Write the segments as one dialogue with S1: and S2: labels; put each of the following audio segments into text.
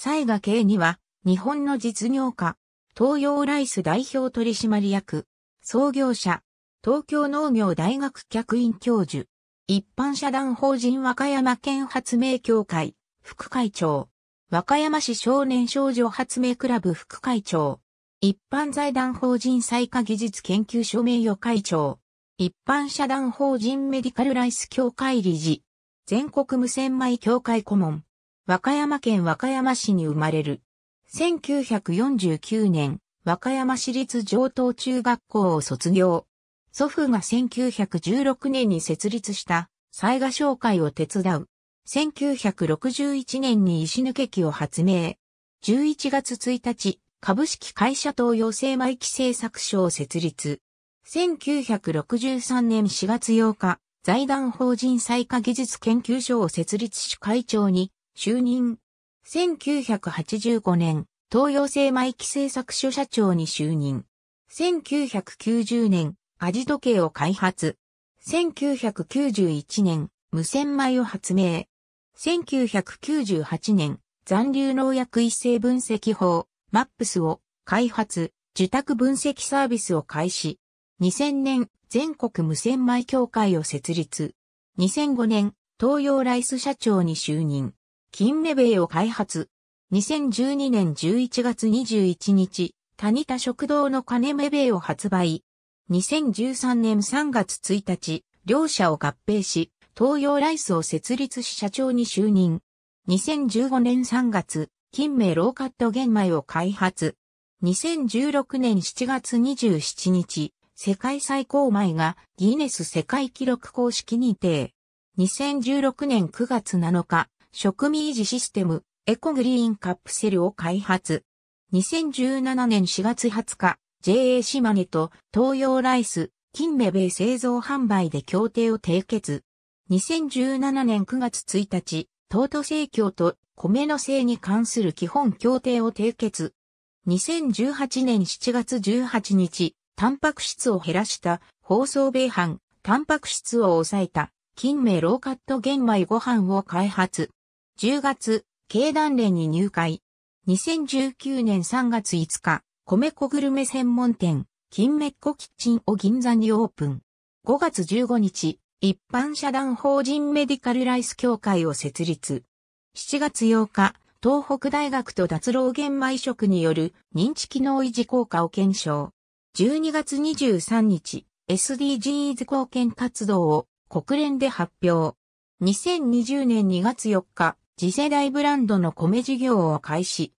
S1: 西賀慶には、日本の実業家、東洋ライス代表取締役、創業者、東京農業大学客員教授、一般社団法人和歌山県発明協会、副会長、和歌山市少年少女発明クラブ副会長、一般財団法人災下技術研究所名誉会長、一般社団法人メディカルライス協会理事、全国無洗米協会顧問、和歌山県和歌山市に生まれる。1949年、和歌山市立上等中学校を卒業。祖父が1916年に設立した災害紹介を手伝う。1961年に石抜け機を発明。11月1日、株式会社東洋精米機製作所を設立。1963年4月8日、財団法人災害技術研究所を設立し会長に就任。1985年、東洋製米機製作所社長に就任。1990年、味時計を開発。1991年、無洗米を発明。1998年、残留農薬一斉分析法、マップスを開発、受託分析サービスを開始。2000年、全国無洗米協会を設立。2005年、東洋ライス社長に就任。金目米を開発。2012年11月21日、谷田食堂の金目米を発売。2013年3月1日、両社を合併し、東洋ライスを設立し社長に就任。2015年3月、金目ローカット玄米を開発。2016年7月27日、世界最高米がギネス世界記録公式認定。2016年9月7日、食味維持システム、エコグリーンカップセルを開発。2017年4月20日、JA 島根と東洋ライス、金目米製造販売で協定を締結。2017年9月1日、東都生協と米の生に関する基本協定を締結。2018年7月18日、タンパク質を減らした放送米飯、タンパク質を抑えた、金目ローカット玄米ご飯を開発。10月、経団連に入会。2019年3月5日、米粉グルメ専門店、金メッコキッチンを銀座にオープン。5月15日、一般社団法人メディカルライス協会を設立。7月8日、東北大学と脱老玄米食による認知機能維持効果を検証。12月23日、SDGs 貢献活動を国連で発表。2020年2月4日、次世代ブランドの米事業を開始。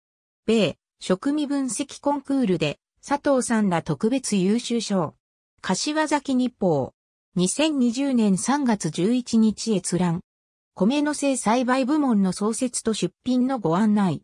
S1: 米、食味分析コンクールで、佐藤さんら特別優秀賞。柏崎日報。2020年3月11日閲覧。米の生栽培部門の創設と出品のご案内。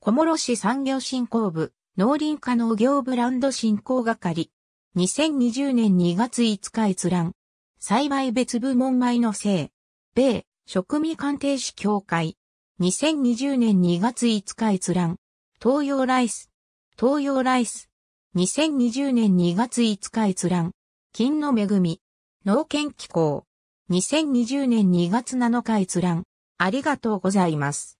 S1: 小諸市産業振興部、農林化農業ブランド振興係。2020年2月5日閲覧。栽培別部門米の生。米、食味鑑定士協会。2020年2月5日閲覧。東洋ライス。東洋ライス。2020年2月5日閲覧。金の恵み。農研機構。2020年2月7日閲覧。ありがとうございます。